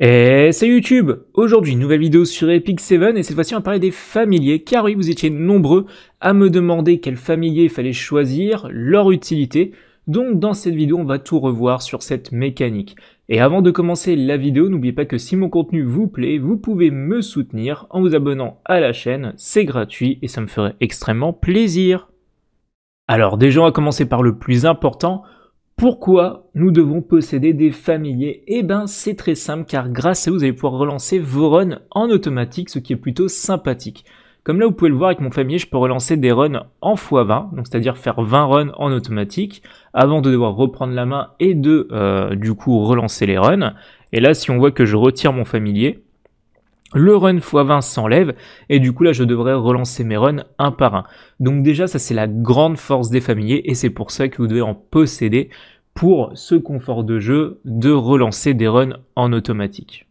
Et eh, c'est YouTube Aujourd'hui, nouvelle vidéo sur Epic 7 et cette fois-ci on va parler des familiers car oui, vous étiez nombreux à me demander quel familier il fallait choisir, leur utilité. Donc dans cette vidéo, on va tout revoir sur cette mécanique. Et avant de commencer la vidéo, n'oubliez pas que si mon contenu vous plaît, vous pouvez me soutenir en vous abonnant à la chaîne, c'est gratuit et ça me ferait extrêmement plaisir. Alors déjà, on va commencer par le plus important, pourquoi nous devons posséder des familiers Eh ben c'est très simple car grâce à vous, vous allez pouvoir relancer vos runs en automatique, ce qui est plutôt sympathique. Comme là vous pouvez le voir avec mon familier, je peux relancer des runs en x20, donc c'est-à-dire faire 20 runs en automatique, avant de devoir reprendre la main et de euh, du coup relancer les runs. Et là si on voit que je retire mon familier, le run x20 s'enlève et du coup là je devrais relancer mes runs un par un. Donc déjà ça c'est la grande force des familiers et c'est pour ça que vous devez en posséder pour ce confort de jeu de relancer des runs en automatique.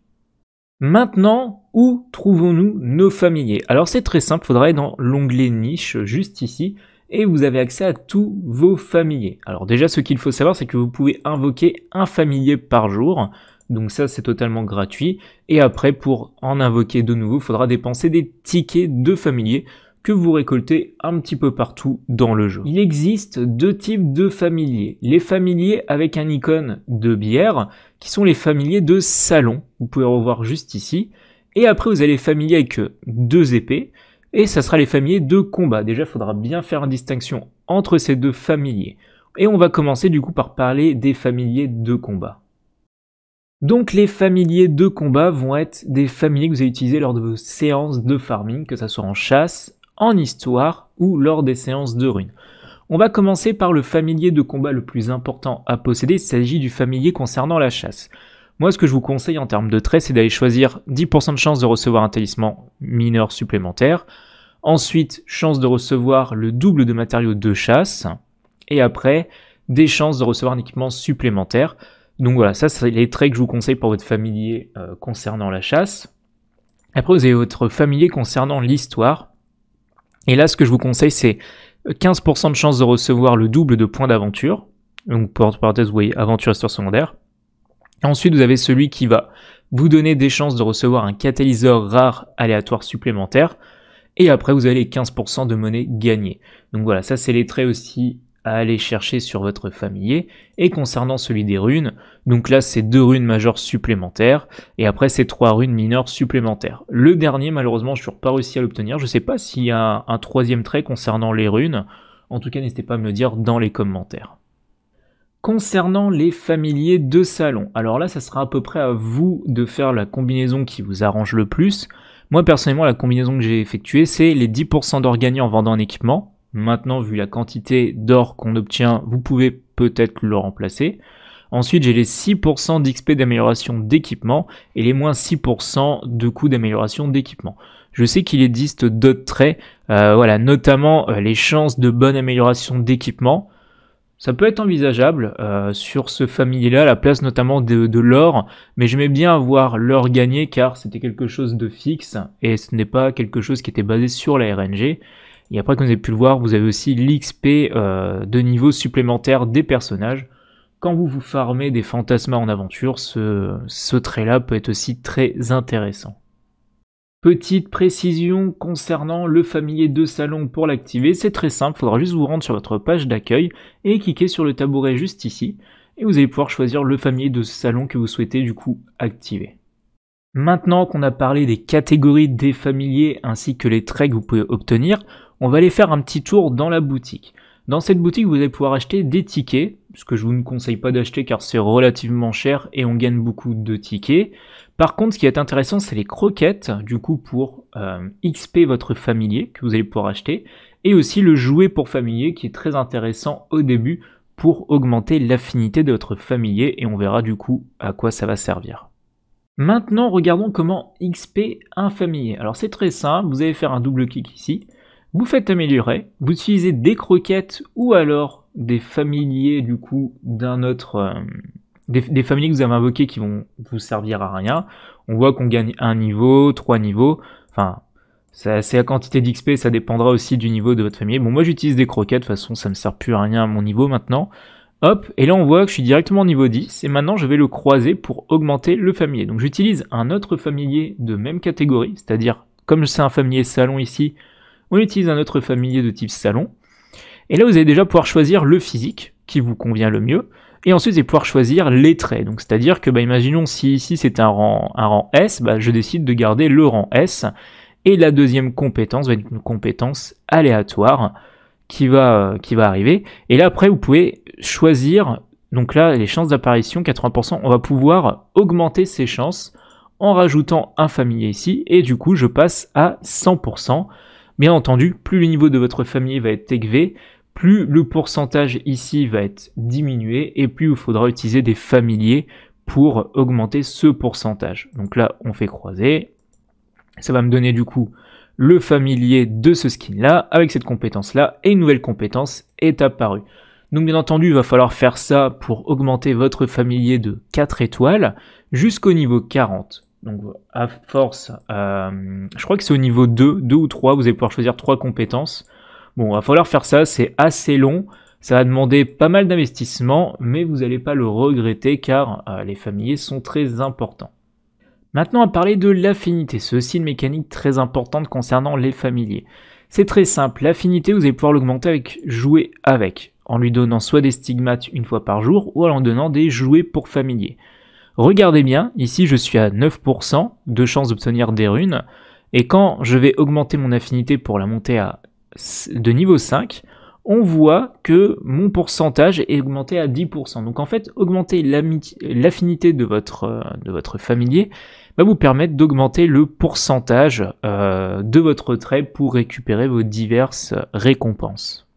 Maintenant, où trouvons-nous nos familiers Alors c'est très simple, il faudra aller dans l'onglet niche juste ici et vous avez accès à tous vos familiers. Alors déjà ce qu'il faut savoir c'est que vous pouvez invoquer un familier par jour. Donc ça c'est totalement gratuit et après pour en invoquer de nouveau, il faudra dépenser des tickets de familiers que vous récoltez un petit peu partout dans le jeu. Il existe deux types de familiers. Les familiers avec un icône de bière, qui sont les familiers de salon, vous pouvez revoir juste ici. Et après vous avez les familiers avec euh, deux épées, et ça sera les familiers de combat. Déjà, il faudra bien faire une distinction entre ces deux familiers. Et on va commencer du coup par parler des familiers de combat. Donc les familiers de combat vont être des familiers que vous allez utiliser lors de vos séances de farming, que ça soit en chasse, en histoire ou lors des séances de runes. On va commencer par le familier de combat le plus important à posséder, il s'agit du familier concernant la chasse. Moi, ce que je vous conseille en termes de traits, c'est d'aller choisir 10% de chance de recevoir un talisman mineur supplémentaire, ensuite chance de recevoir le double de matériaux de chasse, et après des chances de recevoir un équipement supplémentaire. Donc voilà, ça c'est les traits que je vous conseille pour votre familier euh, concernant la chasse. Après vous avez votre familier concernant l'histoire. Et là, ce que je vous conseille, c'est 15% euh, de chance de recevoir le double de points d'aventure. Donc, porte parenthèse, vous voyez, aventure histoire secondaire. Ensuite, vous avez celui qui va vous donner des chances de recevoir un catalyseur rare aléatoire supplémentaire. Et après, vous avez les 15% de monnaie gagnée. Donc voilà, ça, c'est les traits aussi à aller chercher sur votre familier. Et concernant celui des runes, donc là c'est deux runes majeures supplémentaires, et après c'est trois runes mineures supplémentaires. Le dernier malheureusement je n'ai suis pas réussi à l'obtenir, je ne sais pas s'il y a un troisième trait concernant les runes, en tout cas n'hésitez pas à me le dire dans les commentaires. Concernant les familiers de salon, alors là ça sera à peu près à vous de faire la combinaison qui vous arrange le plus. Moi personnellement la combinaison que j'ai effectuée c'est les 10% d'or gagné en vendant un équipement, Maintenant, vu la quantité d'or qu'on obtient, vous pouvez peut-être le remplacer. Ensuite, j'ai les 6% d'XP d'amélioration d'équipement et les moins 6% de coûts d'amélioration d'équipement. Je sais qu'il existe d'autres traits, euh, voilà, notamment euh, les chances de bonne amélioration d'équipement. Ça peut être envisageable euh, sur ce familier-là, la place notamment de, de l'or, mais j'aimais bien avoir l'or gagné car c'était quelque chose de fixe et ce n'est pas quelque chose qui était basé sur la RNG. Et après, que vous avez pu le voir, vous avez aussi l'XP euh, de niveau supplémentaire des personnages. Quand vous vous farmez des fantasmas en aventure, ce, ce trait-là peut être aussi très intéressant. Petite précision concernant le familier de salon pour l'activer, c'est très simple, il faudra juste vous rendre sur votre page d'accueil et cliquer sur le tabouret juste ici, et vous allez pouvoir choisir le familier de salon que vous souhaitez du coup activer. Maintenant qu'on a parlé des catégories des familiers ainsi que les traits que vous pouvez obtenir, on va aller faire un petit tour dans la boutique. Dans cette boutique, vous allez pouvoir acheter des tickets, ce que je vous ne conseille pas d'acheter car c'est relativement cher et on gagne beaucoup de tickets. Par contre, ce qui est intéressant, c'est les croquettes, du coup pour euh, XP votre familier que vous allez pouvoir acheter, et aussi le jouet pour familier qui est très intéressant au début pour augmenter l'affinité de votre familier et on verra du coup à quoi ça va servir. Maintenant, regardons comment XP un familier. Alors c'est très simple, vous allez faire un double clic ici, vous faites améliorer, vous utilisez des croquettes ou alors des familiers du coup d'un autre... Euh, des, familiers que vous avez invoqués qui vont vous servir à rien. On voit qu'on gagne un niveau, trois niveaux, enfin... C'est la quantité d'XP, ça dépendra aussi du niveau de votre famille. Bon, moi j'utilise des croquettes, de toute façon ça ne me sert plus à rien à mon niveau maintenant. Hop, et là on voit que je suis directement au niveau 10, et maintenant je vais le croiser pour augmenter le familier. Donc j'utilise un autre familier de même catégorie, c'est-à-dire comme c'est un familier salon ici, on utilise un autre familier de type salon. Et là, vous allez déjà pouvoir choisir le physique qui vous convient le mieux. Et ensuite, vous allez pouvoir choisir les traits. Donc, c'est-à-dire que, bah, imaginons si ici c'est un rang, un rang S, bah, je décide de garder le rang S. Et la deuxième compétence va être une compétence aléatoire qui va, qui va arriver. Et là, après, vous pouvez choisir. Donc là, les chances d'apparition, 80%, on va pouvoir augmenter ces chances en rajoutant un familier ici. Et du coup, je passe à 100%. Bien entendu, plus le niveau de votre famille va être élevé, plus le pourcentage ici va être diminué et plus il faudra utiliser des familiers pour augmenter ce pourcentage. Donc là, on fait croiser. Ça va me donner du coup le familier de ce skin-là avec cette compétence-là et une nouvelle compétence est apparue. Donc bien entendu, il va falloir faire ça pour augmenter votre familier de 4 étoiles jusqu'au niveau 40. Donc à force, euh, je crois que c'est au niveau 2, 2 ou 3, vous allez pouvoir choisir 3 compétences. Bon, il va falloir faire ça, c'est assez long, ça va demander pas mal d'investissement, mais vous n'allez pas le regretter car euh, les familiers sont très importants. Maintenant, à parler de l'affinité, c'est aussi une mécanique très importante concernant les familiers. C'est très simple, l'affinité, vous allez pouvoir l'augmenter avec jouer avec, en lui donnant soit des stigmates une fois par jour, ou en lui donnant des jouets pour familiers. Regardez bien, ici je suis à 9% de chance d'obtenir des runes, et quand je vais augmenter mon affinité pour la monter à de niveau 5, on voit que mon pourcentage est augmenté à 10%. Donc en fait, augmenter l'affinité de votre, de votre familier va vous permettre d'augmenter le pourcentage euh, de votre trait pour récupérer vos diverses récompenses.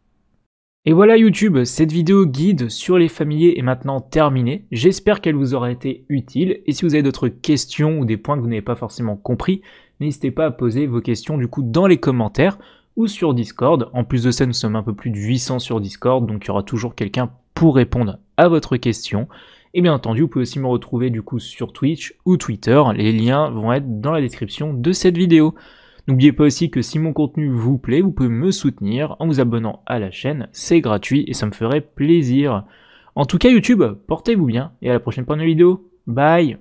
Et voilà YouTube, cette vidéo guide sur les familiers est maintenant terminée. J'espère qu'elle vous aura été utile et si vous avez d'autres questions ou des points que vous n'avez pas forcément compris, n'hésitez pas à poser vos questions du coup dans les commentaires ou sur Discord. En plus de ça, nous sommes un peu plus de 800 sur Discord, donc il y aura toujours quelqu'un pour répondre à votre question. Et bien entendu, vous pouvez aussi me retrouver du coup sur Twitch ou Twitter. Les liens vont être dans la description de cette vidéo. N'oubliez pas aussi que si mon contenu vous plaît, vous pouvez me soutenir en vous abonnant à la chaîne, c'est gratuit et ça me ferait plaisir. En tout cas YouTube, portez-vous bien et à la prochaine pour une vidéo. Bye